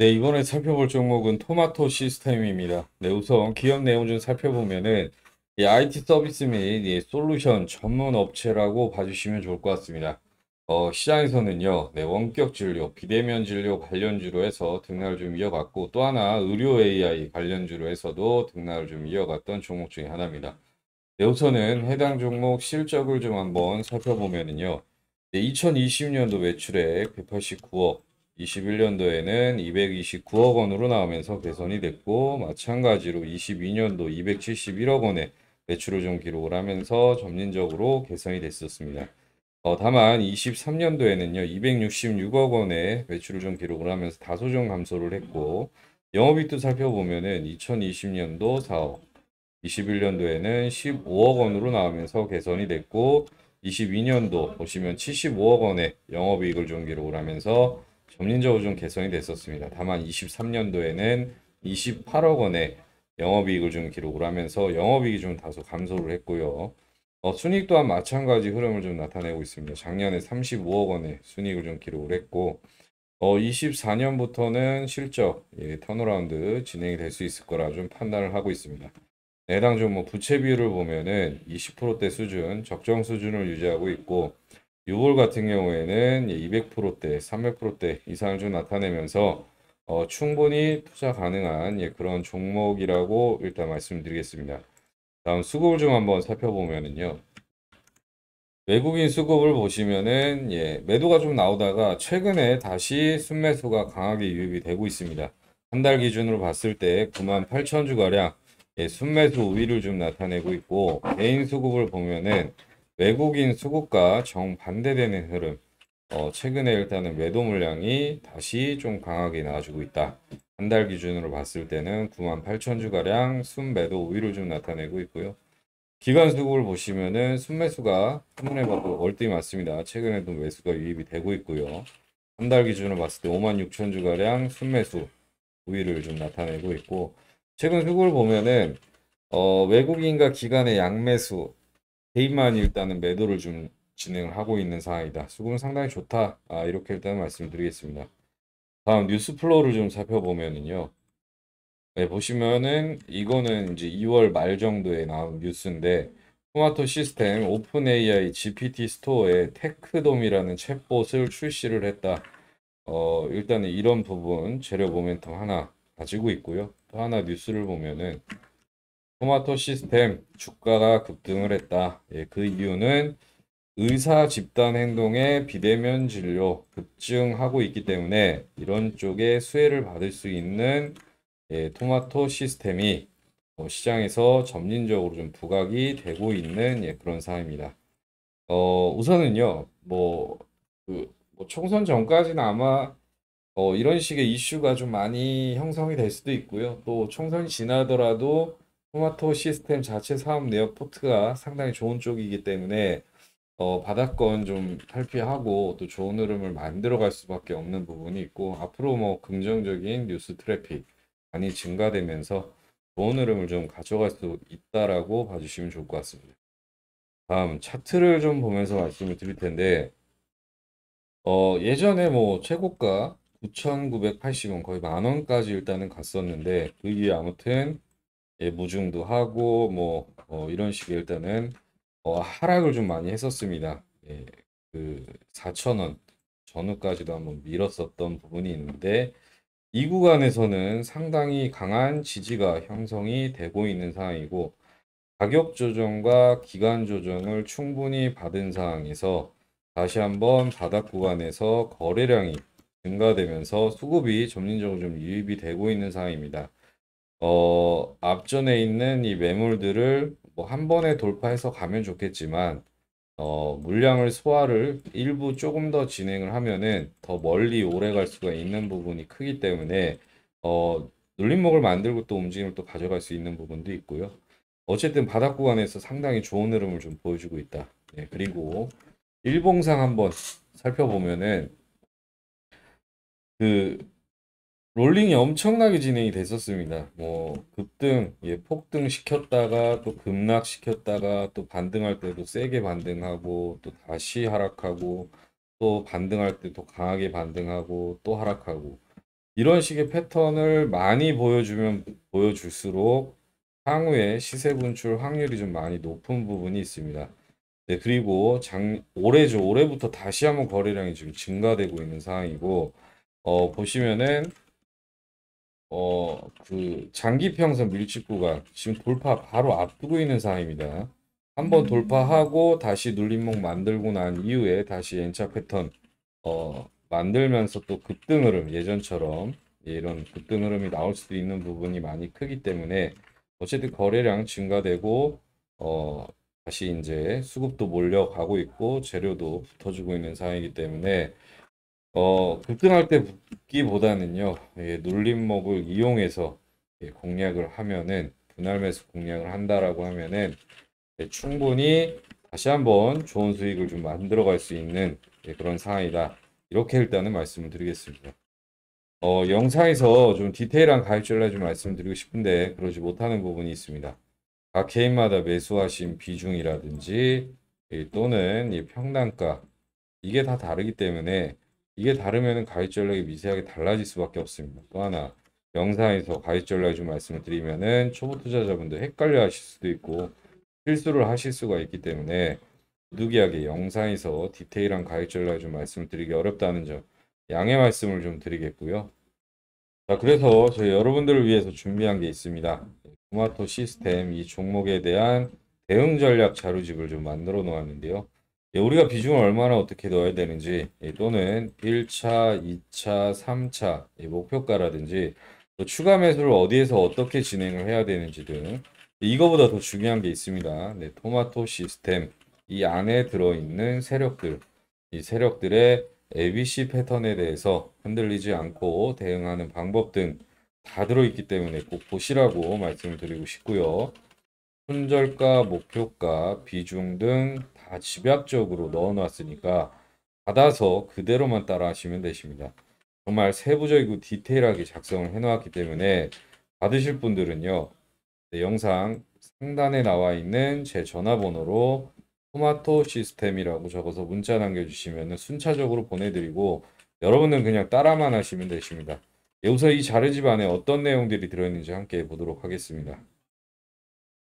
네, 이번에 살펴볼 종목은 토마토 시스템입니다. 네, 우선 기업 내용 좀 살펴보면은 이 IT 서비스 및 솔루션 전문 업체라고 봐주시면 좋을 것 같습니다. 어, 시장에서는요, 네, 원격 진료, 비대면 진료 관련주로 해서 등락을 좀 이어갔고, 또 하나 의료 AI 관련주로 해서도 등락을 좀 이어갔던 종목 중에 하나입니다. 네, 우선은 해당 종목 실적을 좀 한번 살펴보면은요, 네, 2020년도 매출액 189억, 21년도에는 229억 원으로 나오면서 개선이 됐고 마찬가지로 22년도 271억 원의 매출을 좀 기록을 하면서 점진적으로 개선이 됐었습니다. 어, 다만 23년도에는요 266억 원의 매출을 좀 기록을 하면서 다소 좀 감소를 했고 영업이익도 살펴보면은 2020년도 4억 21년도에는 15억 원으로 나오면서 개선이 됐고 22년도 보시면 75억 원의 영업이익을 좀 기록을 하면서 점진적으로 좀 개선이 됐었습니다. 다만 23년도에는 28억 원의 영업이익을 좀 기록을 하면서 영업이익이 좀 다소 감소를 했고요. 어, 순익 또한 마찬가지 흐름을 좀 나타내고 있습니다. 작년에 35억 원의 순익을 좀 기록을 했고 어, 24년부터는 실적 예, 턴어라운드 진행이 될 수 있을 거라 좀 판단을 하고 있습니다. 해당 종목 뭐 부채 비율을 보면은 20%대 수준 적정 수준을 유지하고 있고 6월 같은 경우에는 200%대, 300%대 이상을 좀 나타내면서 어, 충분히 투자 가능한 예, 그런 종목이라고 일단 말씀드리겠습니다. 다음 수급을 좀 한번 살펴보면은요. 외국인 수급을 보시면은 예, 매도가 좀 나오다가 최근에 다시 순매수가 강하게 유입이 되고 있습니다. 한 달 기준으로 봤을 때 98,000주가량 예, 순매수 우위를 좀 나타내고 있고 개인 수급을 보면은 외국인 수급과 정반대되는 흐름 어, 최근에 일단은 매도 물량이 다시 좀 강하게 나와주고 있다. 한 달 기준으로 봤을 때는 9만 8천 주가량 순매도 우위를 좀 나타내고 있고요. 기간 수급을 보시면은 순매수가 한번에 봐도 월등히 맞습니다. 최근에도 매수가 유입이 되고 있고요. 한 달 기준으로 봤을 때 5만 6천 주가량 순매수 우위를 좀 나타내고 있고 최근 수급을 보면은 어, 외국인과 기관의 양매수 개인만 일단은 매도를 좀 진행을 하고 있는 상황이다. 수급은 상당히 좋다. 아, 이렇게 일단 말씀드리겠습니다. 다음 뉴스 플로우를 좀 살펴보면은요. 네, 보시면은 이거는 이제 2월 말 정도에 나온 뉴스인데 토마토 시스템 오픈 AI GPT 스토어에 테크돔이라는 챗봇을 출시를 했다. 어, 일단은 이런 부분 재료 모멘텀 하나 가지고 있고요. 또 하나 뉴스를 보면은 토마토 시스템 주가가 급등을 했다. 예, 그 이유는 의사 집단 행동의 비대면 진료 급증하고 있기 때문에 이런 쪽에 수혜를 받을 수 있는 예, 토마토 시스템이 어, 시장에서 점진적으로 좀 부각이 되고 있는 예, 그런 사항입니다. 어, 우선은요, 뭐, 그, 뭐 총선 전까지는 아마 어, 이런 식의 이슈가 좀 많이 형성이 될 수도 있고요. 또 총선이 지나더라도 토마토 시스템 자체 사업 내역 포트가 상당히 좋은 쪽이기 때문에 어, 바닥권 좀 탈피하고 또 좋은 흐름을 만들어 갈 수밖에 없는 부분이 있고 앞으로 뭐 긍정적인 뉴스 트래픽 많이 증가되면서 좋은 흐름을 좀 가져갈 수 있다라고 봐주시면 좋을 것 같습니다. 다음 차트를 좀 보면서 말씀을 드릴 텐데 어, 예전에 뭐 최고가 9,980원 거의 만 원까지 일단은 갔었는데 그 이후에 아무튼 예, 무중도 하고 뭐 어, 이런 식의 일단은 어, 하락을 좀 많이 했었습니다. 예, 그4천원 전후까지도 한번 밀었었던 부분이 있는데 이 구간에서는 상당히 강한 지지가 형성이 되고 있는 상황이고 가격 조정과 기간 조정을 충분히 받은 상황에서 다시 한번 바닥 구간에서 거래량이 증가되면서 수급이 점진적으로 좀 유입이 되고 있는 상황입니다. 어, 앞전에 있는 이 매물들을 뭐 한 번에 돌파해서 가면 좋겠지만, 어, 물량을 소화를 일부 조금 더 진행을 하면은 더 멀리 오래 갈 수가 있는 부분이 크기 때문에, 어, 눌림목을 만들고 또 움직임을 또 가져갈 수 있는 부분도 있고요. 어쨌든 바닥 구간에서 상당히 좋은 흐름을 좀 보여주고 있다. 예, 그리고 일봉상 한번 살펴보면은 그 롤링이 엄청나게 진행이 됐었습니다. 뭐 급등, 예, 폭등 시켰다가 또 급락 시켰다가 또 반등할 때도 세게 반등하고 또 다시 하락하고 또 반등할 때 또 강하게 반등하고 또 하락하고 이런 식의 패턴을 많이 보여주면 보여줄수록 향후에 시세 분출 확률이 좀 많이 높은 부분이 있습니다. 네, 그리고 장, 올해죠. 올해부터 다시 한번 거래량이 지금 증가되고 있는 상황이고, 어, 보시면은 어, 그 장기평선 밀집 구간 지금 돌파 바로 앞두고 있는 상황입니다. 한번 음. 돌파하고 다시 눌림목 만들고 난 이후에 다시 N차 패턴 어, 만들면서 또 급등 흐름 예전처럼 예, 이런 급등 흐름이 나올 수도 있는 부분이 많이 크기 때문에 어쨌든 거래량 증가되고 어, 다시 이제 수급도 몰려가고 있고 재료도 붙어주고 있는 상황이기 때문에 어, 급등할 때 붙기보다는요, 예, 놀림목을 이용해서 예, 공략을 하면은, 분할 매수 공략을 한다라고 하면은, 예, 충분히 다시 한번 좋은 수익을 좀 만들어 갈 수 있는 예, 그런 상황이다. 이렇게 일단은 말씀을 드리겠습니다. 어, 영상에서 좀 디테일한 가입전략 좀 말씀드리고 싶은데, 그러지 못하는 부분이 있습니다. 각 개인마다 매수하신 비중이라든지, 예, 또는 이 평단가, 이게 다 다르기 때문에, 이게 다르면 가입 전략이 미세하게 달라질 수밖에 없습니다. 또 하나 영상에서 가입 전략 좀 말씀을 드리면은 초보 투자자분들 헷갈려 하실 수도 있고 실수를 하실 수가 있기 때문에 부득이하게 영상에서 디테일한 가입 전략 좀 말씀을 드리기 어렵다는 점 양해 말씀을 좀 드리겠고요. 자 그래서 저희 여러분들을 위해서 준비한 게 있습니다. 토마토 시스템 이 종목에 대한 대응 전략 자료집을 좀 만들어 놓았는데요. 예, 우리가 비중을 얼마나 어떻게 넣어야 되는지 예, 또는 1차, 2차, 3차 목표가라든지 또 추가 매수를 어디에서 어떻게 진행을 해야 되는지 등 이거보다 더 중요한 게 있습니다. 네, 토마토 시스템 이 안에 들어있는 세력들 이 세력들의 ABC 패턴에 대해서 흔들리지 않고 대응하는 방법 등 다 들어있기 때문에 꼭 보시라고 말씀을 드리고 싶고요. 손절가, 목표가, 비중 등다 집약적으로 넣어놨으니까 받아서 그대로만 따라 하시면 되십니다. 정말 세부적이고 디테일하게 작성을 해놓았기 때문에 받으실 분들은요. 네, 영상 상단에 나와 있는 제 전화번호로 토마토 시스템이라고 적어서 문자 남겨주시면 순차적으로 보내드리고 여러분은 그냥 따라만 하시면 되십니다. 여기서 이 자르집 안에 어떤 내용들이 들어있는지 함께 보도록 하겠습니다.